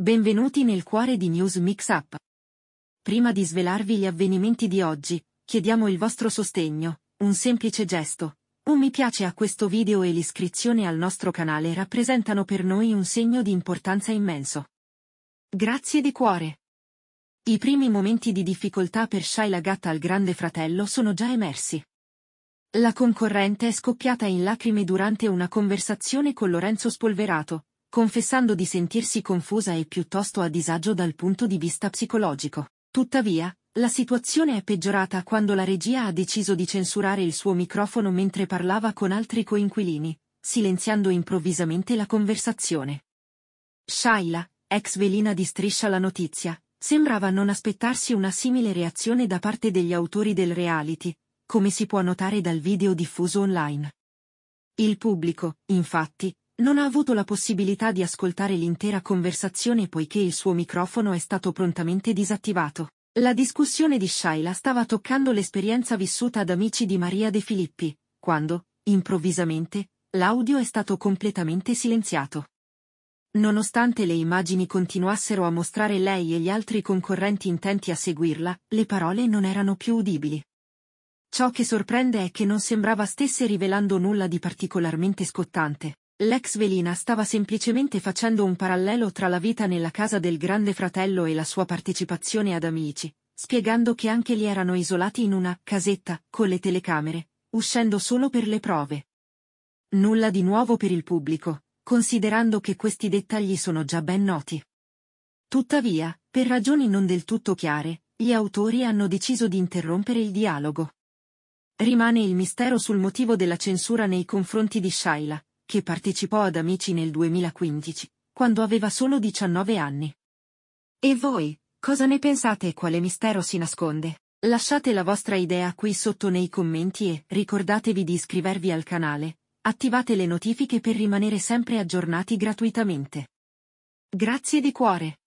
Benvenuti nel cuore di News Mix Up. Prima di svelarvi gli avvenimenti di oggi, chiediamo il vostro sostegno, un semplice gesto. Un mi piace a questo video e l'iscrizione al nostro canale rappresentano per noi un segno di importanza immenso. Grazie di cuore. I primi momenti di difficoltà per Shaila Gatta al Grande Fratello sono già emersi. La concorrente è scoppiata in lacrime durante una conversazione con Lorenzo Spolverato, confessando di sentirsi confusa e piuttosto a disagio dal punto di vista psicologico. Tuttavia, la situazione è peggiorata quando la regia ha deciso di censurare il suo microfono mentre parlava con altri coinquilini, silenziando improvvisamente la conversazione. Shaila, ex velina di Striscia la notizia, sembrava non aspettarsi una simile reazione da parte degli autori del reality, come si può notare dal video diffuso online. Il pubblico, infatti, non ha avuto la possibilità di ascoltare l'intera conversazione poiché il suo microfono è stato prontamente disattivato. La discussione di Shaila stava toccando l'esperienza vissuta ad amici di Maria De Filippi, quando, improvvisamente, l'audio è stato completamente silenziato. Nonostante le immagini continuassero a mostrare lei e gli altri concorrenti intenti a seguirla, le parole non erano più udibili. Ciò che sorprende è che non sembrava stesse rivelando nulla di particolarmente scottante. L'ex velina stava semplicemente facendo un parallelo tra la vita nella casa del grande fratello e la sua partecipazione ad amici, spiegando che anche lì erano isolati in una casetta, con le telecamere, uscendo solo per le prove. Nulla di nuovo per il pubblico, considerando che questi dettagli sono già ben noti. Tuttavia, per ragioni non del tutto chiare, gli autori hanno deciso di interrompere il dialogo. Rimane il mistero sul motivo della censura nei confronti di Shaila, che partecipò ad Amici nel 2015, quando aveva solo 19 anni. E voi, cosa ne pensate e quale mistero si nasconde? Lasciate la vostra idea qui sotto nei commenti e ricordatevi di iscrivervi al canale, attivate le notifiche per rimanere sempre aggiornati gratuitamente. Grazie di cuore!